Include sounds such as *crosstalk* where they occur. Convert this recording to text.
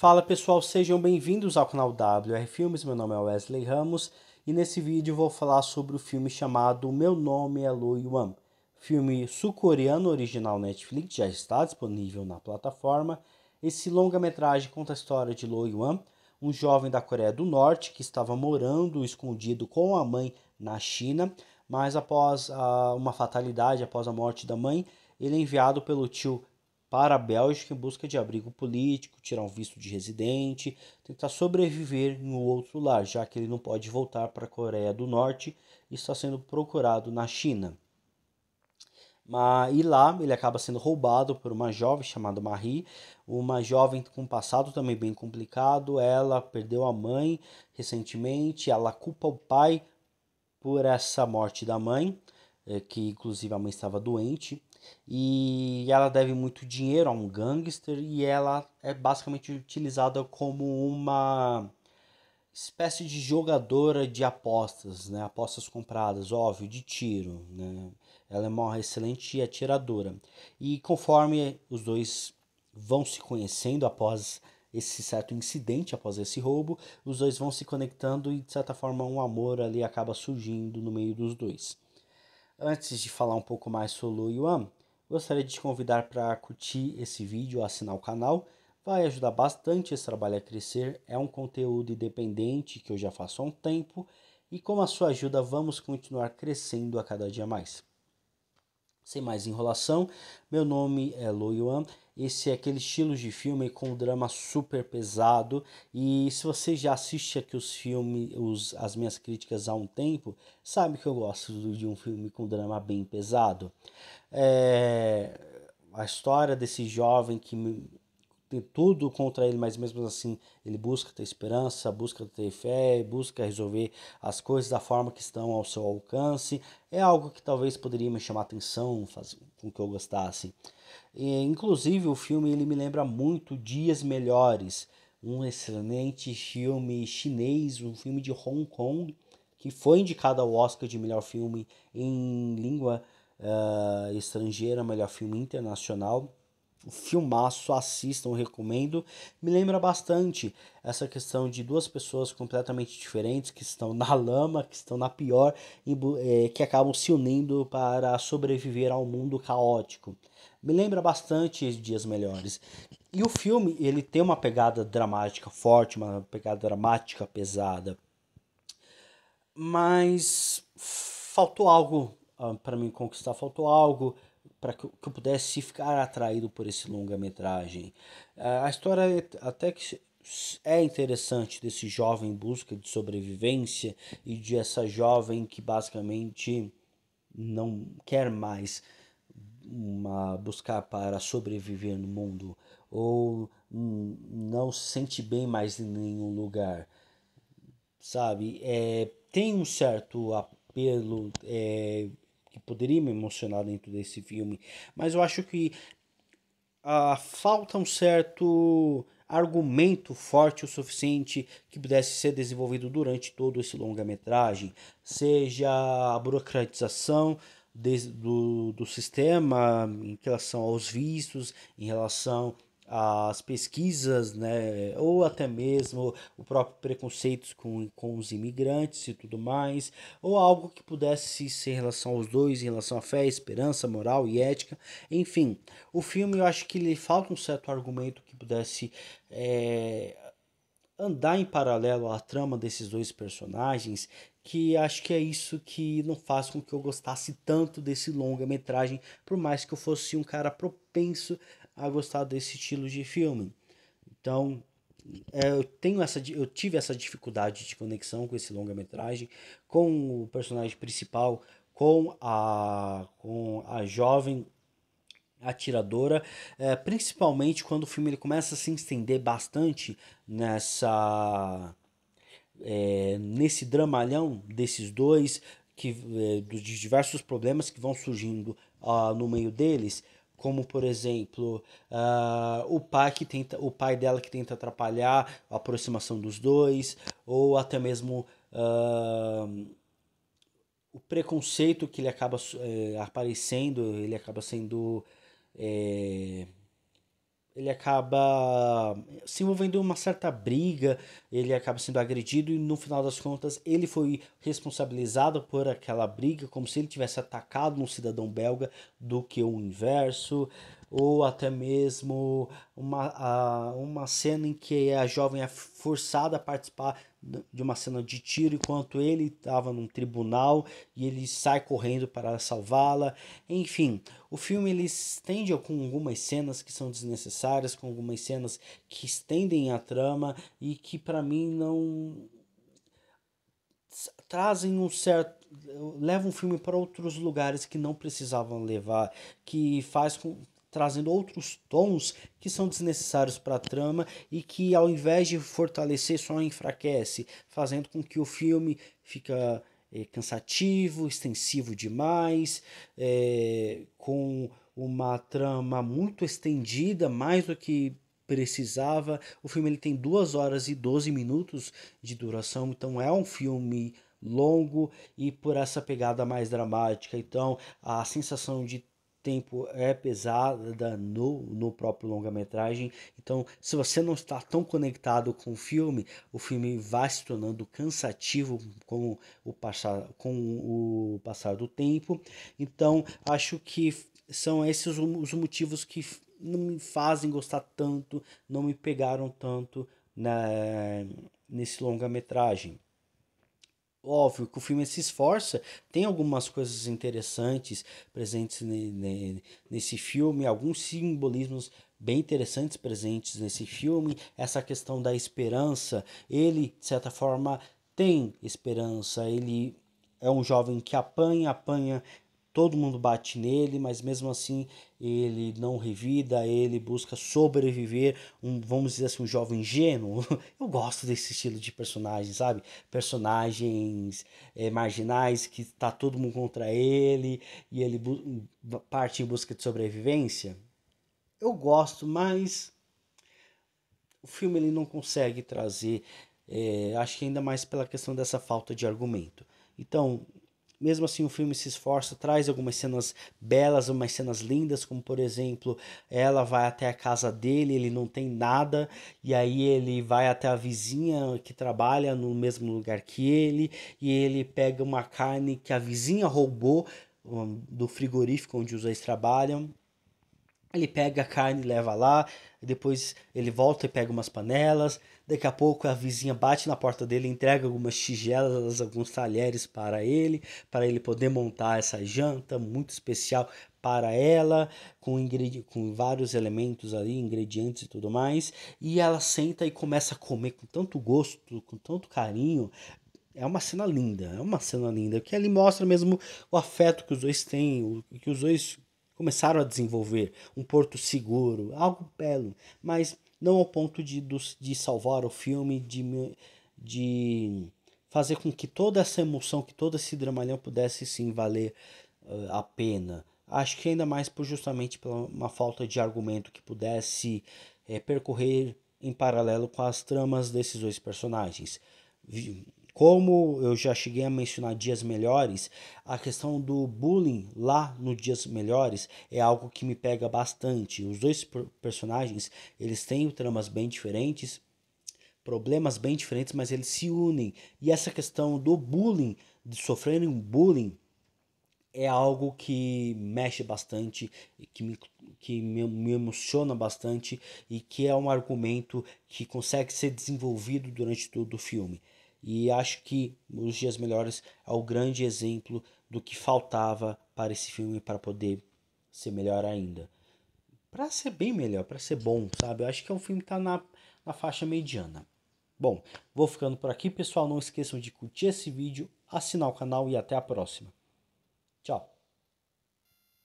Fala pessoal, sejam bem-vindos ao canal WR Filmes, meu nome é Wesley Ramos e nesse vídeo vou falar sobre o filme chamado Meu Nome é Lo Yuan, filme sul-coreano original Netflix, já está disponível na plataforma. Esse longa-metragem conta a história de Lo Yuan, um jovem da Coreia do Norte que estava morando escondido com a mãe na China, mas após a, ah, uma fatalidade, após a morte da mãe, ele é enviado pelo tio para a Bélgica em busca de abrigo político, tirar um visto de residente, tentar sobreviver em outro lar, já que ele não pode voltar para a Coreia do Norte e está sendo procurado na China. E lá ele acaba sendo roubado por uma jovem chamada Marie, uma jovem com um passado também bem complicado. Ela perdeu a mãe recentemente, ela culpa o pai por essa morte da mãe, eh, que inclusive a mãe estava doente e ela deve muito dinheiro a um gangster e ela é basicamente utilizada como uma espécie de jogadora de apostas, né? Apostas compradas, óbvio, de tiro, né? Ela é uma excelente atiradora. E conforme os dois vão se conhecendo após esse certo incidente, após esse roubo, os dois vão se conectando e de certa forma um amor ali acaba surgindo no meio dos dois. Antes de falar um pouco mais sobre o Yuan, Gostaria de te convidar para curtir esse vídeo, assinar o canal, vai ajudar bastante esse trabalho a crescer. É um conteúdo independente que eu já faço há um tempo e com a sua ajuda vamos continuar crescendo a cada dia mais. Sem mais enrolação, meu nome é Lo Yuan. Esse é aquele estilo de filme com drama super pesado. E se você já assiste aqui os filmes, os, as minhas críticas há um tempo, sabe que eu gosto de um filme com drama bem pesado. É, a história desse jovem que tem tudo contra ele, mas mesmo assim ele busca ter esperança, busca ter fé, busca resolver as coisas da forma que estão ao seu alcance. É algo que talvez poderia me chamar atenção, fazer com que eu gostasse. E, inclusive o filme ele me lembra muito Dias Melhores, um excelente filme chinês, um filme de Hong Kong que foi indicado ao Oscar de melhor filme em língua uh, estrangeira, melhor filme internacional filmaço, assistam, recomendo. Me lembra bastante essa questão de duas pessoas completamente diferentes que estão na lama, que estão na pior e é, que acabam se unindo para sobreviver ao mundo caótico. Me lembra bastante Dias Melhores. E o filme, ele tem uma pegada dramática forte, uma pegada dramática pesada. Mas faltou algo ah, para mim conquistar, faltou algo para que, que eu pudesse ficar atraído por esse longa-metragem. Ah, a história é até que é interessante desse jovem em busca de sobrevivência e de essa jovem que basicamente não quer mais uma buscar para sobreviver no mundo ou não se sente bem mais em nenhum lugar sabe é tem um certo apelo é, que poderia me emocionar dentro desse filme, mas eu acho que ah, falta um certo argumento forte o suficiente que pudesse ser desenvolvido durante todo esse longa-metragem, seja a burocratização de, do, do sistema em relação aos vistos, em relação as pesquisas, né, ou até mesmo o próprio preconceito com, com os imigrantes e tudo mais, ou algo que pudesse ser em relação aos dois, em relação à fé, esperança, moral e ética. Enfim, o filme eu acho que lhe falta um certo argumento que pudesse é, andar em paralelo à trama desses dois personagens, que acho que é isso que não faz com que eu gostasse tanto desse longa-metragem, por mais que eu fosse um cara propenso a gostar desse estilo de filme. Então, é, eu tenho essa eu tive essa dificuldade de conexão com esse longa-metragem, com o personagem principal, com a com a jovem atiradora, é, principalmente quando o filme ele começa a se estender bastante nessa é, nesse dramalhão desses dois que é, dos diversos problemas que vão surgindo uh, no meio deles como por exemplo uh, o pai que tenta o pai dela que tenta atrapalhar a aproximação dos dois ou até mesmo uh, o preconceito que ele acaba uh, aparecendo ele acaba sendo uh, ele acaba se envolvendo em uma certa briga, ele acaba sendo agredido e no final das contas ele foi responsabilizado por aquela briga, como se ele tivesse atacado um cidadão belga, do que o inverso ou até mesmo uma, uma cena em que a jovem é forçada a participar de uma cena de tiro enquanto ele estava num tribunal e ele sai correndo para salvá-la. Enfim, o filme ele estende com algumas cenas que são desnecessárias, com algumas cenas que estendem a trama e que para mim não trazem um certo levam um o filme para outros lugares que não precisavam levar, que faz com trazendo outros tons que são desnecessários para a trama e que ao invés de fortalecer só enfraquece, fazendo com que o filme fica é, cansativo, extensivo demais, é, com uma trama muito estendida, mais do que precisava. O filme ele tem 2 horas e 12 minutos de duração, então é um filme longo e por essa pegada mais dramática. Então, a sensação de tempo é pesada no, no próprio longa-metragem. Então, se você não está tão conectado com o filme, o filme vai se tornando cansativo com o passar, com o passar do tempo. Então, acho que são esses os motivos que não me fazem gostar tanto, não me pegaram tanto na, né, nesse longa-metragem óbvio que o filme se esforça, tem algumas coisas interessantes presentes nesse filme, alguns simbolismos bem interessantes presentes nesse filme, essa questão da esperança, ele de certa forma tem esperança, ele é um jovem que apanha, apanha todo mundo bate nele, mas mesmo assim ele não revida, ele busca sobreviver, um, vamos dizer assim, um jovem ingênuo. *laughs* Eu gosto desse estilo de personagem, sabe? Personagens é, marginais que tá todo mundo contra ele e ele parte em busca de sobrevivência. Eu gosto, mas o filme ele não consegue trazer, é, acho que ainda mais pela questão dessa falta de argumento. Então, mesmo assim, o filme se esforça, traz algumas cenas belas, algumas cenas lindas, como por exemplo, ela vai até a casa dele, ele não tem nada, e aí ele vai até a vizinha que trabalha no mesmo lugar que ele, e ele pega uma carne que a vizinha roubou hum, do frigorífico onde os dois trabalham ele pega a carne e leva lá, depois ele volta e pega umas panelas. Daqui a pouco a vizinha bate na porta dele, entrega algumas tigelas, alguns talheres para ele, para ele poder montar essa janta muito especial para ela, com, ingredi com vários elementos ali, ingredientes e tudo mais. E ela senta e começa a comer com tanto gosto, com tanto carinho, é uma cena linda, é uma cena linda, que ali mostra mesmo o afeto que os dois têm, o que os dois começaram a desenvolver um porto seguro, algo belo, mas não ao ponto de, de salvar o filme, de, de fazer com que toda essa emoção, que todo esse dramalhão pudesse sim valer uh, a pena. Acho que ainda mais por justamente pela uma falta de argumento que pudesse eh, percorrer em paralelo com as tramas desses dois personagens. Como eu já cheguei a mencionar dias melhores, a questão do bullying lá no dias melhores é algo que me pega bastante. Os dois personagens, eles têm tramas bem diferentes, problemas bem diferentes, mas eles se unem. E essa questão do bullying, de sofrerem um bullying, é algo que mexe bastante, que me, que me, me, emociona bastante e que é um argumento que consegue ser desenvolvido durante todo o filme. E acho que Os Dias Melhores é o grande exemplo do que faltava para esse filme para poder ser melhor ainda. Para ser bem melhor, para ser bom, sabe? Eu acho que é um filme que está na, na faixa mediana. Bom, vou ficando por aqui, pessoal. Não esqueçam de curtir esse vídeo, assinar o canal e até a próxima. Tchau!